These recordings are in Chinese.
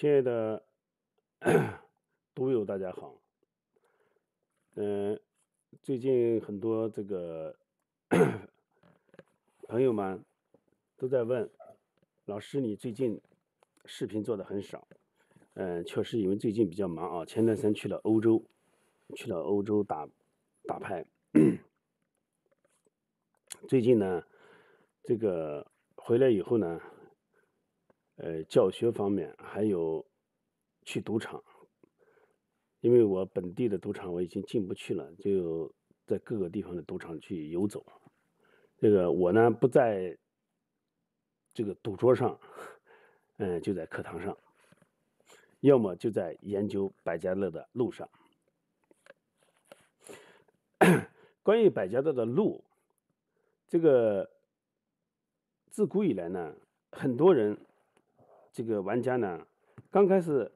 亲爱的，读友大家好。嗯，最近很多这个朋友们都在问，老师你最近视频做的很少。嗯，确实因为最近比较忙啊，前段时间去了欧洲，去了欧洲打打牌。最近呢，这个回来以后呢。呃，教学方面还有去赌场，因为我本地的赌场我已经进不去了，就在各个地方的赌场去游走。这个我呢不在这个赌桌上，嗯，就在课堂上，要么就在研究百家乐的路上。关于百家乐的路，这个自古以来呢，很多人。这个玩家呢，刚开始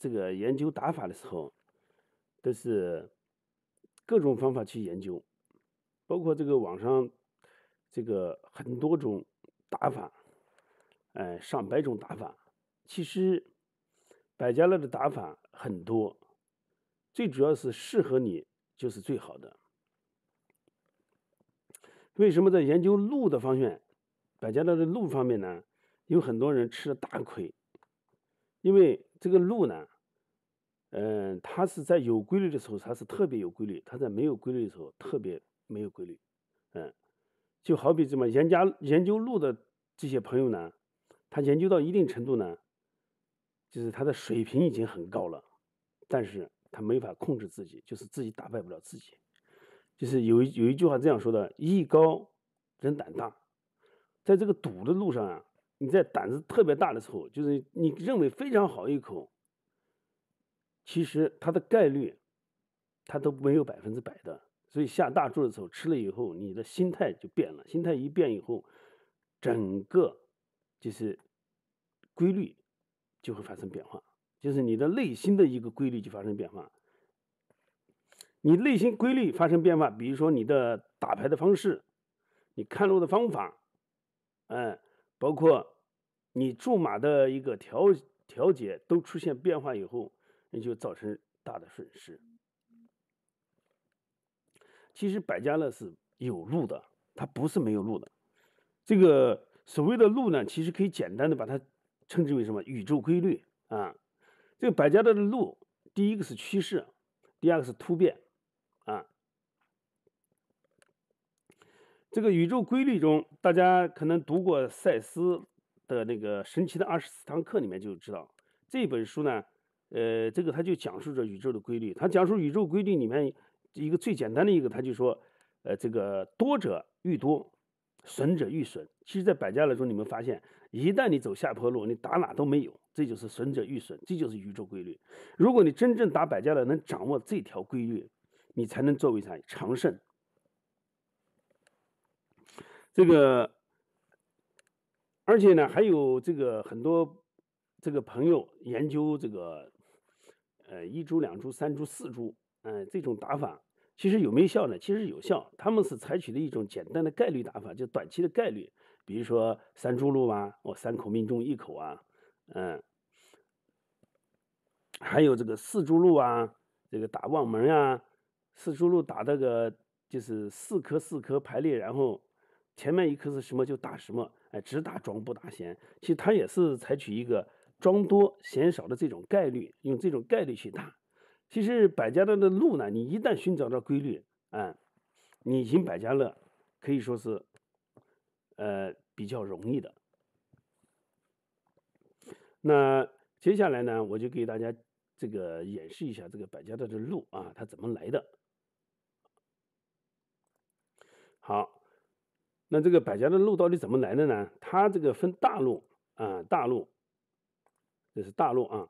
这个研究打法的时候，都是各种方法去研究，包括这个网上这个很多种打法，哎，上百种打法。其实百家乐的打法很多，最主要是适合你就是最好的。为什么在研究路的方面，百家乐的路方面呢？有很多人吃了大亏，因为这个路呢，嗯，它是在有规律的时候，它是特别有规律；它在没有规律的时候，特别没有规律。嗯，就好比这么研家研究路的这些朋友呢，他研究到一定程度呢，就是他的水平已经很高了，但是他没法控制自己，就是自己打败不了自己。就是有一有一句话这样说的：“艺高人胆大”，在这个赌的路上啊。你在胆子特别大的时候，就是你认为非常好一口，其实它的概率，它都没有百分之百的。所以下大注的时候，吃了以后，你的心态就变了。心态一变以后，整个就是规律就会发生变化，就是你的内心的一个规律就发生变化。你内心规律发生变化，比如说你的打牌的方式，你看路的方法，哎。包括你驻马的一个调调节都出现变化以后，那就造成大的损失。其实百家乐是有路的，它不是没有路的。这个所谓的路呢，其实可以简单的把它称之为什么？宇宙规律啊。这个百家乐的路，第一个是趋势，第二个是突变。这个宇宙规律中，大家可能读过塞斯的那个神奇的二十四堂课里面就知道，这本书呢，呃，这个他就讲述着宇宙的规律。他讲述宇宙规律里面一个最简单的一个，他就说，呃，这个多者愈多，损者愈损。其实，在百家来说，你们发现，一旦你走下坡路，你打哪都没有，这就是损者愈损，这就是宇宙规律。如果你真正打百家了，能掌握这条规律，你才能作为啥长胜。这个，而且呢，还有这个很多这个朋友研究这个，呃，一株、两株、三株、四株，嗯，这种打法其实有没有效呢？其实有效，他们是采取的一种简单的概率打法，就短期的概率，比如说三株路啊，我三口命中一口啊，嗯，还有这个四株路啊，这个打望门啊，四株路打这个就是四颗四颗排列，然后。前面一颗是什么就打什么，哎，只打庄不打闲。其实它也是采取一个庄多闲少的这种概率，用这种概率去打。其实百家乐的路呢，你一旦寻找到规律，哎，你赢百家乐可以说是呃比较容易的。那接下来呢，我就给大家这个演示一下这个百家乐的路啊，它怎么来的。好。那这个百家的路到底怎么来的呢？它这个分大路啊，大路，这是大路啊。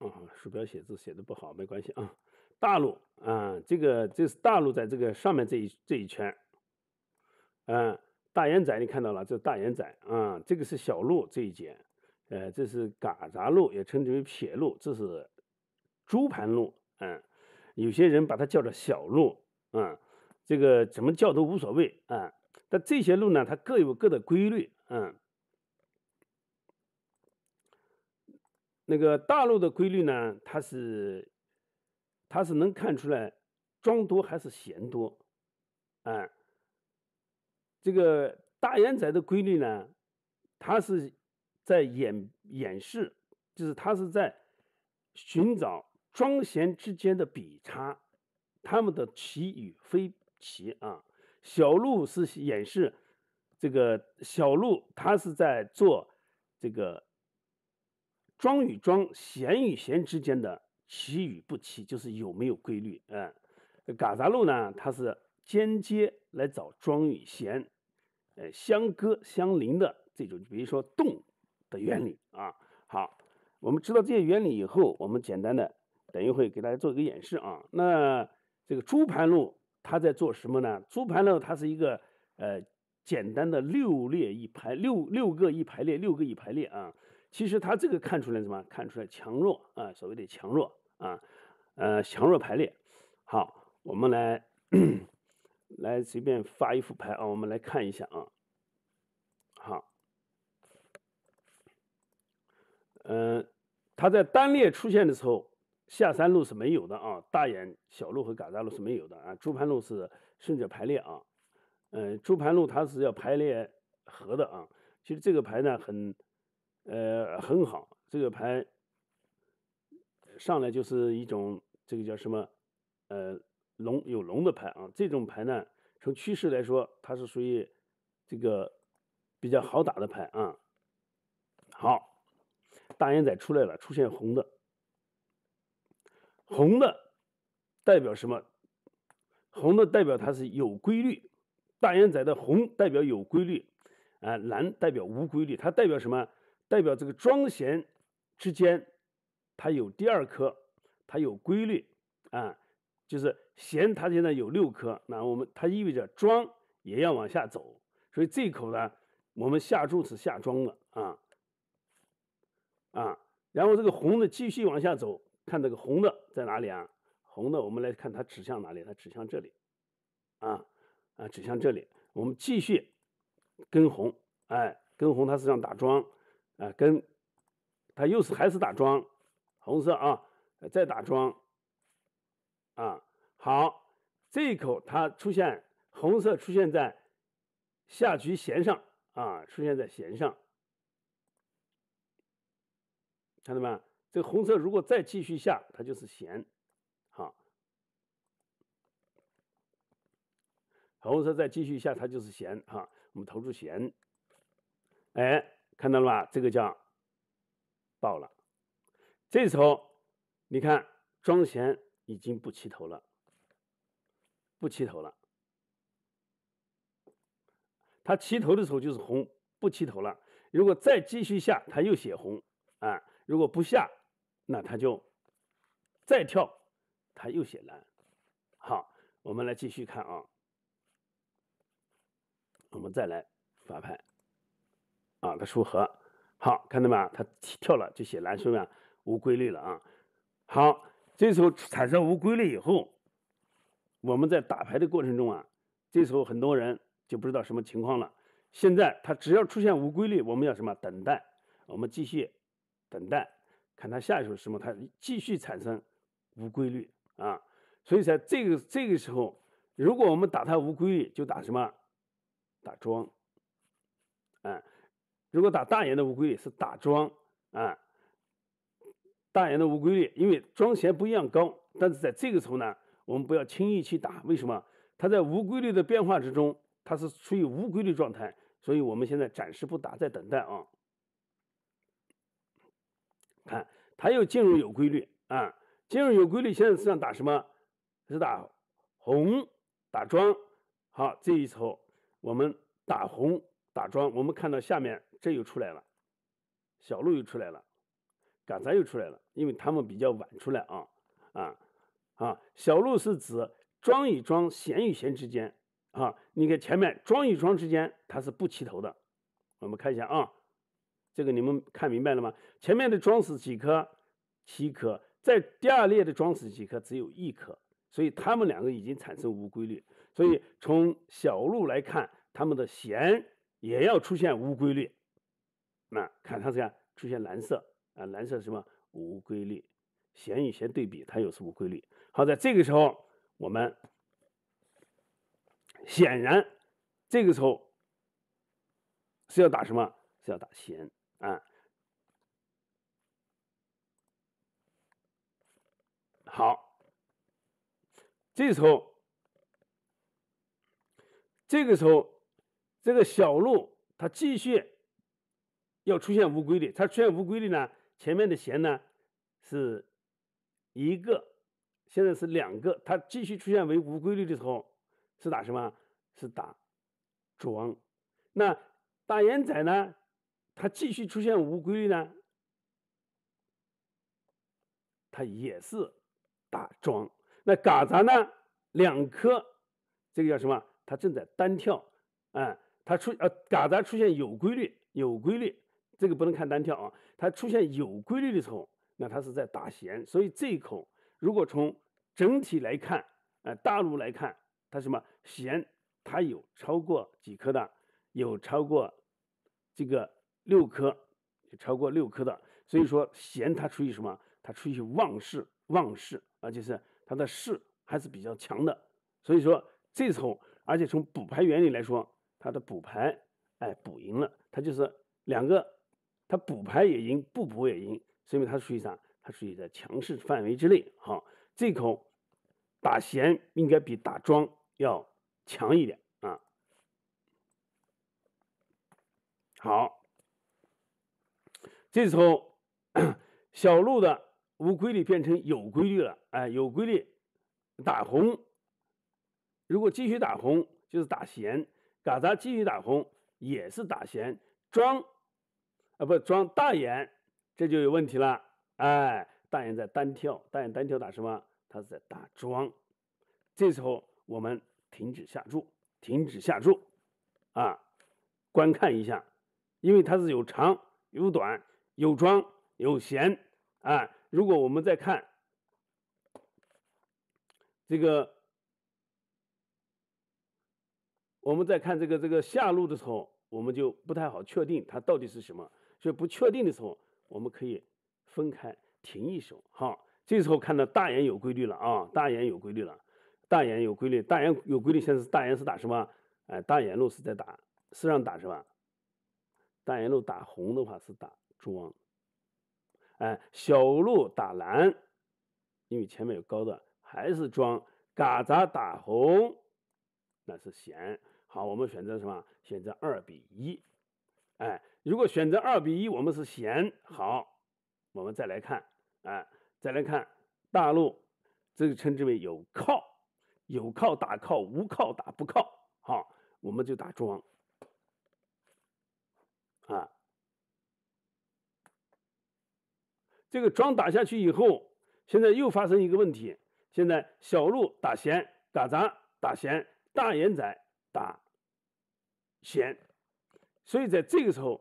啊，鼠标写字写的不好，没关系啊。大路啊，这个这是大路，在这个上面这一这一圈，啊，大眼仔你看到了，这是大眼仔啊。这个是小路这一节，呃，这是嘎杂路，也称之为撇路，这是猪盘路，嗯。有些人把它叫做小路，啊，这个怎么叫都无所谓啊。但这些路呢，它各有各的规律，嗯。那个大路的规律呢，它是，它是能看出来装多还是闲多，啊。这个大眼仔的规律呢，它是在演演示，就是它是在寻找。庄弦之间的比差，它们的齐与非齐啊。小鹿是演示这个小鹿，它是在做这个庄与庄、弦与弦之间的齐与不齐，就是有没有规律啊。嘎扎鹿呢，它是间接来找庄与弦，呃，相隔相邻的这种，比如说动的原理啊。好，我们知道这些原理以后，我们简单的。等一会给大家做一个演示啊。那这个猪盘路它在做什么呢？猪盘路它是一个呃简单的六列一排六六个一排列六个一排列啊。其实它这个看出来什么？看出来强弱啊，所谓的强弱啊，呃强弱排列。好，我们来来随便发一副牌啊，我们来看一下啊。好，嗯，它在单列出现的时候。下三路是没有的啊，大眼小路和嘎达路是没有的啊，猪盘路是顺着排列啊，嗯，猪盘路它是要排列和的啊。其实这个牌呢很，呃，很好，这个牌上来就是一种这个叫什么，呃，龙有龙的牌啊。这种牌呢，从趋势来说，它是属于这个比较好打的牌啊。好，大眼仔出来了，出现红的。红的代表什么？红的代表它是有规律，大眼仔的红代表有规律，啊，蓝代表无规律。它代表什么？代表这个庄弦之间，它有第二颗，它有规律，啊，就是弦它现在有六颗，那我们它意味着庄也要往下走，所以这口呢，我们下注是下庄了，啊，啊，然后这个红的继续往下走。看这个红的在哪里啊？红的，我们来看它指向哪里？它指向这里，啊啊，指向这里。我们继续跟红，哎，跟红它是这样打桩，啊，跟，它又是还是打桩，红色啊，再打桩，啊好，这一口它出现红色出现在下局弦上啊，出现在弦上，看到没这红色如果再继续下，它就是弦，啊，红色再继续下，它就是弦，哈。我们投出弦，哎，看到了吧？这个叫爆了。这时候你看，庄弦已经不齐头了，不齐头了。它齐头的时候就是红，不齐头了。如果再继续下，它又写红，啊。如果不下。那他就再跳，他又写蓝，好，我们来继续看啊，我们再来发牌，啊，他出和，好，看到没？他跳了就写蓝，说明无规律了啊。好，这时候产生无规律以后，我们在打牌的过程中啊，这时候很多人就不知道什么情况了。现在他只要出现无规律，我们要什么？等待，我们继续等待。看它下一首什么，它继续产生无规律啊，所以在这个这个时候，如果我们打它无规律，就打什么打桩。啊，如果打大眼的无规律是打桩啊，大眼的无规律，因为桩弦不一样高，但是在这个时候呢，我们不要轻易去打，为什么？它在无规律的变化之中，它是处于无规律状态，所以我们现在暂时不打，在等待啊。看，它又进入有规律啊，进入有规律。现在市场打什么？是打红，打庄，好，这一次我们打红打庄，我们看到下面这又出来了，小鹿又出来了，杆材又出来了，因为他们比较晚出来啊，啊啊，小鹿是指庄与庄、弦与弦之间啊。你看前面庄与庄之间它是不齐头的，我们看一下啊。这个你们看明白了吗？前面的装死几颗，七颗，在第二列的装死几颗，只有一颗，所以他们两个已经产生无规律。所以从小路来看，他们的弦也要出现无规律。那看它这样出现蓝色啊？蓝色是什么？无规律，弦与弦对比，它又是无规律。好，在这个时候，我们显然这个时候是要打什么？是要打弦。啊。好，这时候，这个时候，这个小路它继续要出现无规律，它出现无规律呢，前面的弦呢是一个，现在是两个，它继续出现为无规律的时候，是打什么？是打庄，那打眼仔呢？它继续出现无规律呢，它也是打庄。那嘎杂呢，两颗，这个叫什么？它正在单跳，啊，它出呃，嘎杂出现有规律，有规律，这个不能看单跳啊。它出现有规律的时候，那它是在打弦。所以这一口，如果从整体来看，啊，大陆来看，它什么弦，它有超过几颗的，有超过这个。六颗，超过六颗的，所以说弦它处于什么？它处于旺势，旺势啊，就是它的势还是比较强的。所以说这时候，而且从补牌原理来说，它的补牌哎补赢了，它就是两个，它补牌也赢，不补也赢，说明它属于啥？它属于在强势范围之内哈。这口打弦应该比打庄要强一点啊。好。这时候，小路的无规律变成有规律了。哎，有规律，打红。如果继续打红，就是打闲；嘎杂继续打红，也是打闲。装啊不装大眼，这就有问题了。哎，大眼在单挑，大眼单挑打什么？他是在打桩。这时候，我们停止下注，停止下注，啊，观看一下，因为它是有长有短。有庄有闲啊！如果我们再看这个，我们再看这个这个下路的时候，我们就不太好确定它到底是什么。所以不确定的时候，我们可以分开停一手。好，这时候看到大眼有规律了啊！大眼有规律了，大眼有规律，大眼有规律。现在是大眼是打什么？哎，大眼路是在打，是让打是吧？大眼路打红的话是打。庄，哎，小路打蓝，因为前面有高的，还是庄。嘎杂打红，那是闲。好，我们选择什么？选择二比一。哎，如果选择二比一，我们是闲。好，我们再来看，哎，再来看大陆，这个称之为有靠，有靠打靠，无靠打不靠。好，我们就打庄。啊。这个桩打下去以后，现在又发生一个问题。现在小路打闲打杂打闲，大眼仔打闲，所以在这个时候，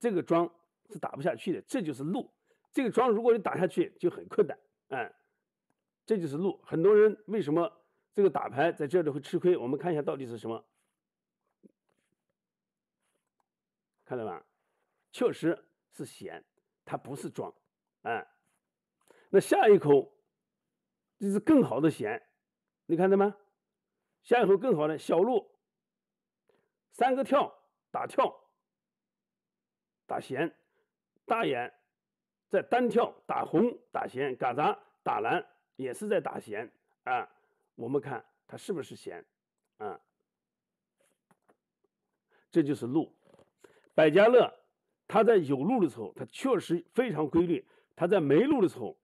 这个桩是打不下去的。这就是路，这个桩如果你打下去就很困难。哎，这就是路。很多人为什么这个打牌在这里会吃亏？我们看一下到底是什么，看到吧，确实是闲，它不是装，哎，那下一口就是更好的弦，你看到吗？下一口更好的小路，三个跳打跳打弦，大眼在单跳打红打弦，嘎扎打蓝也是在打弦啊。我们看它是不是弦啊？这就是路，百家乐它在有路的时候，它确实非常规律。他在没路的时候，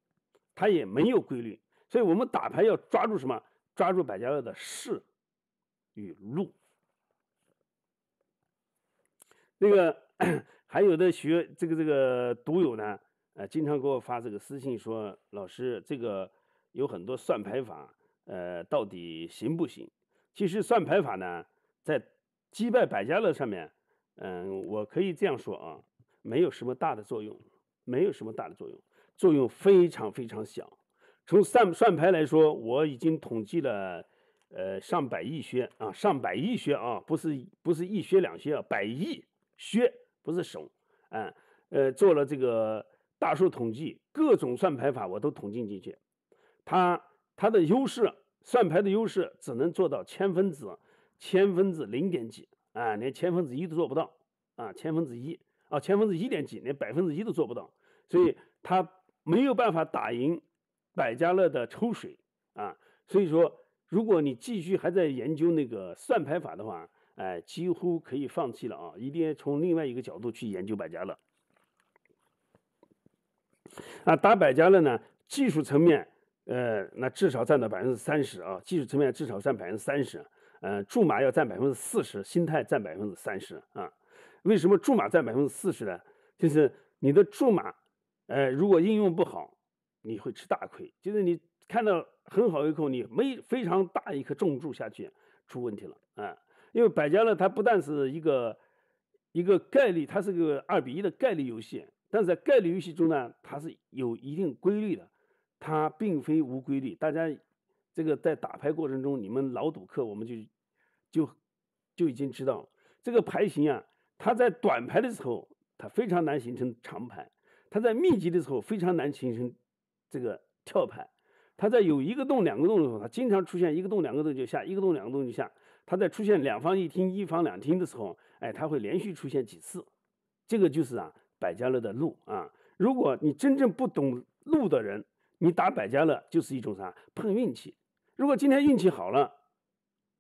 他也没有规律，所以我们打牌要抓住什么？抓住百家乐的势与路。那个 还有的学这个这个赌友呢，呃，经常给我发这个私信说，老师这个有很多算牌法，呃，到底行不行？其实算牌法呢，在击败百家乐上面，嗯，我可以这样说啊，没有什么大的作用。没有什么大的作用，作用非常非常小。从算算牌来说，我已经统计了，呃，上百亿靴啊，上百亿靴啊，不是不是一靴两靴啊，百亿靴不是省，啊，呃，做了这个大数统计，各种算牌法我都统计进去。它它的优势，算牌的优势只能做到千分之，千分之零点几啊，连千分之一都做不到啊，千分之一。啊，千分之一点几，连百分之一都做不到，所以他没有办法打赢百家乐的抽水啊。所以说，如果你继续还在研究那个算牌法的话，哎，几乎可以放弃了啊。一定要从另外一个角度去研究百家乐。啊，打百家乐呢，技术层面，呃，那至少占到百分之三十啊，技术层面至少占百分之三十，嗯，注码要占百分之四十，心态占百分之三十啊。为什么驻马占百分之四十呢？就是你的驻马，呃，如果应用不好，你会吃大亏。就是你看到很好一口，你没非常大一颗重注下去出问题了啊。因为百家乐它不但是一个一个概率，它是个二比一的概率游戏，但是在概率游戏中呢，它是有一定规律的，它并非无规律。大家这个在打牌过程中，你们老赌客我们就就就已经知道这个牌型啊。它在短排的时候，它非常难形成长排；它在密集的时候，非常难形成这个跳牌，它在有一个洞、两个洞的时候，它经常出现一个洞、两个洞就下，一个洞、两个洞就下；它在出现两房一厅、一房两厅的时候，哎，它会连续出现几次。这个就是啊，百家乐的路啊。如果你真正不懂路的人，你打百家乐就是一种啥碰运气。如果今天运气好了，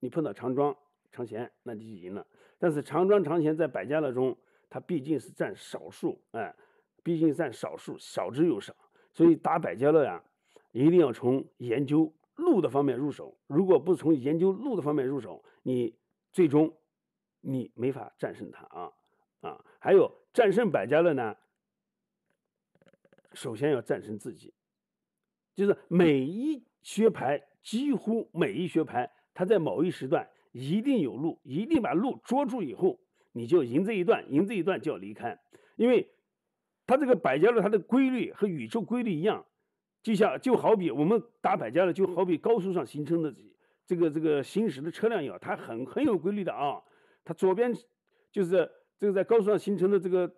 你碰到长庄。长弦，那你就赢了。但是长庄长弦在百家乐中，它毕竟是占少数，哎，毕竟占少数，少之又少。所以打百家乐呀，一定要从研究路的方面入手。如果不从研究路的方面入手，你最终你没法战胜它啊啊！还有战胜百家乐呢，首先要战胜自己，就是每一学牌，几乎每一学牌，它在某一时段。一定有路，一定把路捉住以后，你就赢这一段，赢这一段就要离开，因为它这个百家乐它的规律和宇宙规律一样，就像就好比我们打百家乐，就好比高速上形成的这个这个行驶的车辆一样，它很很有规律的啊，它左边就是这个在高速上形成的这个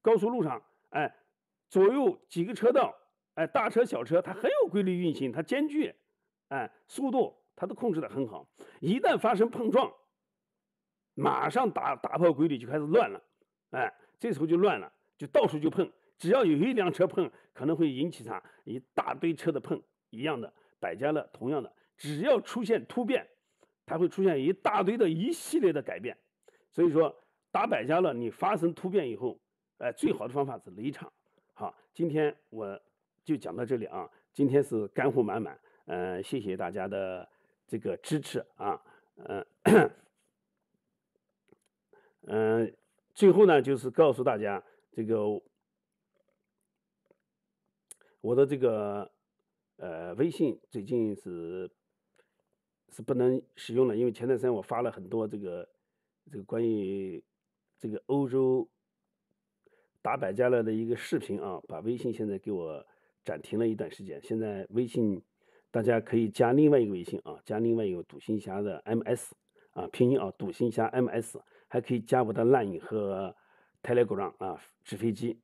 高速路上，哎，左右几个车道，哎，大车小车，它很有规律运行，它间距，哎，速度。它都控制的很好，一旦发生碰撞，马上打打破规律就开始乱了，哎，这时候就乱了，就到处就碰，只要有一辆车碰，可能会引起它一大堆车的碰，一样的百家乐同样的，只要出现突变，它会出现一大堆的一系列的改变，所以说打百家乐你发生突变以后，哎，最好的方法是离场。好，今天我就讲到这里啊，今天是干货满满，嗯，谢谢大家的。这个支持啊，嗯嗯，最后呢，就是告诉大家，这个我的这个呃微信最近是是不能使用了，因为前段时间我发了很多这个这个关于这个欧洲打百家乐的一个视频啊，把微信现在给我暂停了一段时间，现在微信。大家可以加另外一个微信啊，加另外一个赌新侠的 M S 啊，拼音啊，赌新侠 M S 还可以加我的 LINE 和泰 r 狗仗啊，纸飞机，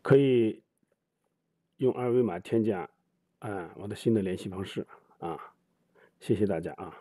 可以用二维码添加啊我的新的联系方式啊，谢谢大家啊。